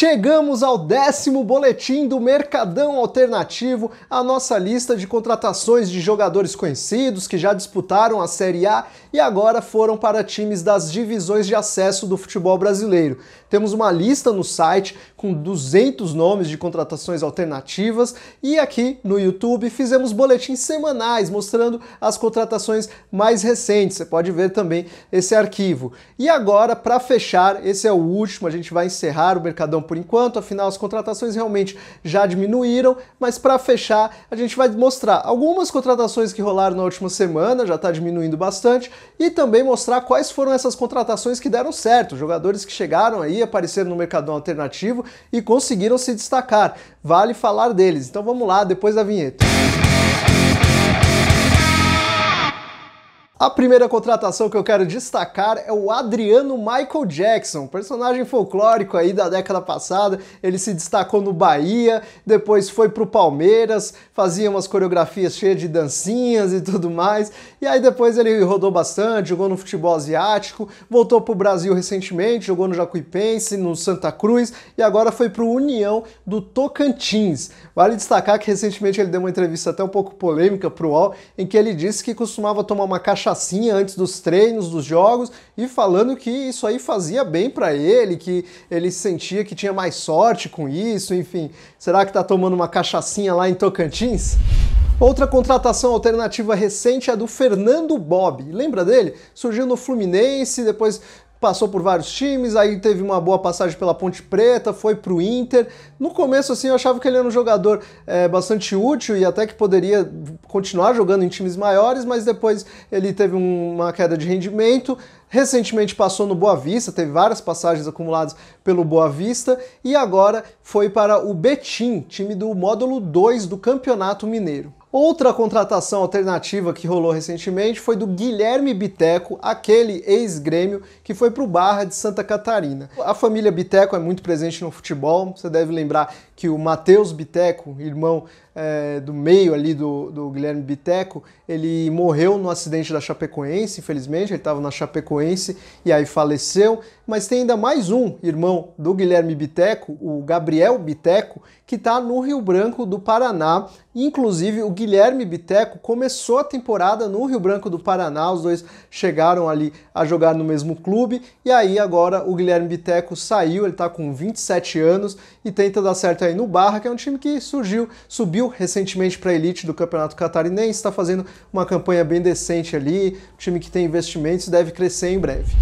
Chegamos ao décimo boletim do Mercadão Alternativo, a nossa lista de contratações de jogadores conhecidos que já disputaram a Série A e agora foram para times das divisões de acesso do futebol brasileiro. Temos uma lista no site com 200 nomes de contratações alternativas e aqui no YouTube fizemos boletins semanais mostrando as contratações mais recentes. Você pode ver também esse arquivo. E agora, para fechar, esse é o último, a gente vai encerrar o Mercadão por enquanto, afinal as contratações realmente já diminuíram, mas para fechar a gente vai mostrar algumas contratações que rolaram na última semana, já está diminuindo bastante, e também mostrar quais foram essas contratações que deram certo, jogadores que chegaram aí, apareceram no mercado alternativo e conseguiram se destacar. Vale falar deles. Então vamos lá, depois da vinheta. A primeira contratação que eu quero destacar é o Adriano Michael Jackson, personagem folclórico aí da década passada. Ele se destacou no Bahia, depois foi pro Palmeiras, fazia umas coreografias cheias de dancinhas e tudo mais. E aí depois ele rodou bastante, jogou no futebol asiático, voltou pro Brasil recentemente, jogou no Jacuipense, no Santa Cruz e agora foi pro União do Tocantins. Vale destacar que recentemente ele deu uma entrevista até um pouco polêmica pro UOL, em que ele disse que costumava tomar uma caixa cachaçinha antes dos treinos, dos jogos, e falando que isso aí fazia bem para ele, que ele sentia que tinha mais sorte com isso, enfim. Será que tá tomando uma cachaçinha lá em Tocantins? Outra contratação alternativa recente é a do Fernando Bob. Lembra dele? Surgiu no Fluminense, depois passou por vários times, aí teve uma boa passagem pela Ponte Preta, foi pro Inter. No começo, assim, eu achava que ele era um jogador é, bastante útil e até que poderia continuar jogando em times maiores, mas depois ele teve uma queda de rendimento. Recentemente passou no Boa Vista, teve várias passagens acumuladas pelo Boa Vista e agora foi para o Betim, time do módulo 2 do Campeonato Mineiro. Outra contratação alternativa que rolou recentemente foi do Guilherme Biteco, aquele ex-grêmio que foi para o Barra de Santa Catarina. A família Biteco é muito presente no futebol, você deve lembrar que o Matheus Biteco, irmão é, do meio ali do, do Guilherme Biteco, ele morreu no acidente da Chapecoense, infelizmente, ele estava na Chapecoense e aí faleceu. Mas tem ainda mais um irmão do Guilherme Biteco, o Gabriel Biteco, que está no Rio Branco do Paraná. Inclusive, o Guilherme Guilherme Biteco começou a temporada no Rio Branco do Paraná, os dois chegaram ali a jogar no mesmo clube, e aí agora o Guilherme Biteco saiu, ele está com 27 anos e tenta dar certo aí no Barra, que é um time que surgiu, subiu recentemente para a elite do Campeonato Catarinense, está fazendo uma campanha bem decente ali, um time que tem investimentos e deve crescer em breve.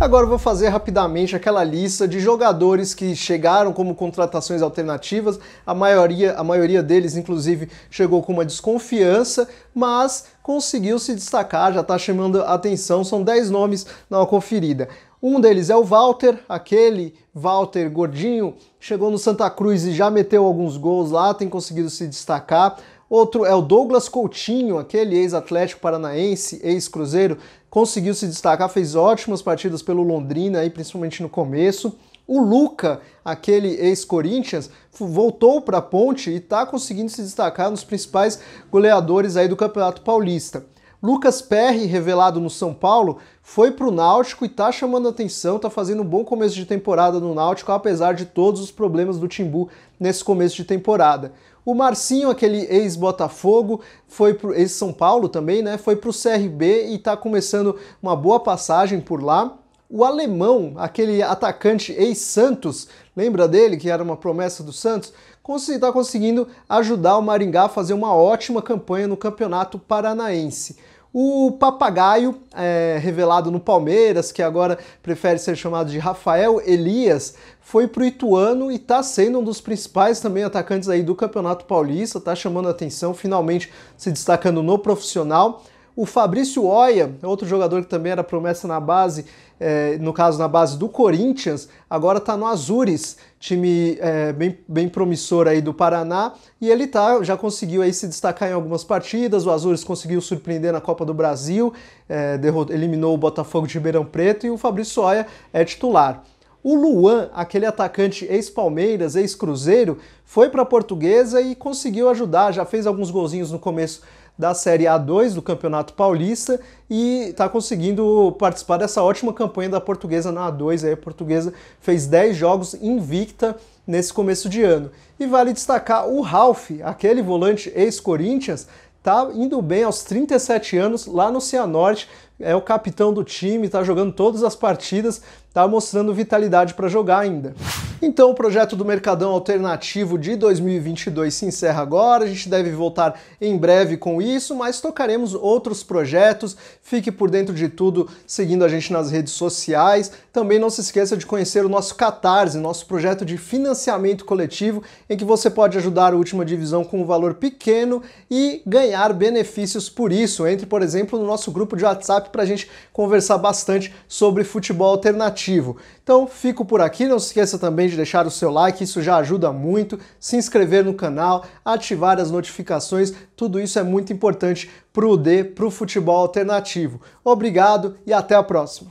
Agora vou fazer rapidamente aquela lista de jogadores que chegaram como contratações alternativas. A maioria, a maioria deles, inclusive, chegou com uma desconfiança, mas conseguiu se destacar, já está chamando a atenção. São 10 nomes na conferida. Um deles é o Walter, aquele Walter gordinho, chegou no Santa Cruz e já meteu alguns gols lá, tem conseguido se destacar. Outro é o Douglas Coutinho, aquele ex-Atlético Paranaense, ex-Cruzeiro, conseguiu se destacar, fez ótimas partidas pelo Londrina, aí, principalmente no começo. O Luca, aquele ex-Corinthians, voltou para a ponte e está conseguindo se destacar nos principais goleadores aí do Campeonato Paulista. Lucas Perry, revelado no São Paulo, foi para o Náutico e tá chamando atenção, tá fazendo um bom começo de temporada no Náutico, apesar de todos os problemas do Timbu nesse começo de temporada. O Marcinho, aquele ex-Botafogo, foi pro ex-São Paulo também, né? Foi pro CRB e tá começando uma boa passagem por lá. O alemão, aquele atacante ex-Santos, lembra dele que era uma promessa do Santos? está conseguindo ajudar o Maringá a fazer uma ótima campanha no Campeonato Paranaense. O papagaio, é, revelado no Palmeiras, que agora prefere ser chamado de Rafael Elias, foi para o Ituano e está sendo um dos principais também atacantes aí do Campeonato Paulista, está chamando atenção, finalmente se destacando no profissional. O Fabrício Oia, outro jogador que também era promessa na base, é, no caso na base do Corinthians, agora está no Azures, time é, bem, bem promissor aí do Paraná, e ele tá, já conseguiu aí se destacar em algumas partidas, o Azures conseguiu surpreender na Copa do Brasil, é, derrotou, eliminou o Botafogo de Ribeirão Preto e o Fabrício Oia é titular. O Luan, aquele atacante ex-Palmeiras, ex-Cruzeiro, foi para a Portuguesa e conseguiu ajudar, já fez alguns golzinhos no começo da Série A2 do Campeonato Paulista e está conseguindo participar dessa ótima campanha da Portuguesa na A2. Aí a Portuguesa fez 10 jogos invicta nesse começo de ano. E vale destacar o Ralph, aquele volante ex-Corinthians, tá indo bem aos 37 anos lá no Cianorte, é o capitão do time, está jogando todas as partidas, está mostrando vitalidade para jogar ainda. Então, o projeto do Mercadão Alternativo de 2022 se encerra agora. A gente deve voltar em breve com isso, mas tocaremos outros projetos. Fique por dentro de tudo seguindo a gente nas redes sociais. Também não se esqueça de conhecer o nosso Catarse, nosso projeto de financiamento coletivo, em que você pode ajudar a última divisão com um valor pequeno e ganhar benefícios por isso. Entre, por exemplo, no nosso grupo de WhatsApp para a gente conversar bastante sobre futebol alternativo. Então fico por aqui, não se esqueça também de deixar o seu like, isso já ajuda muito, se inscrever no canal, ativar as notificações, tudo isso é muito importante para o D, para o futebol alternativo. Obrigado e até a próxima!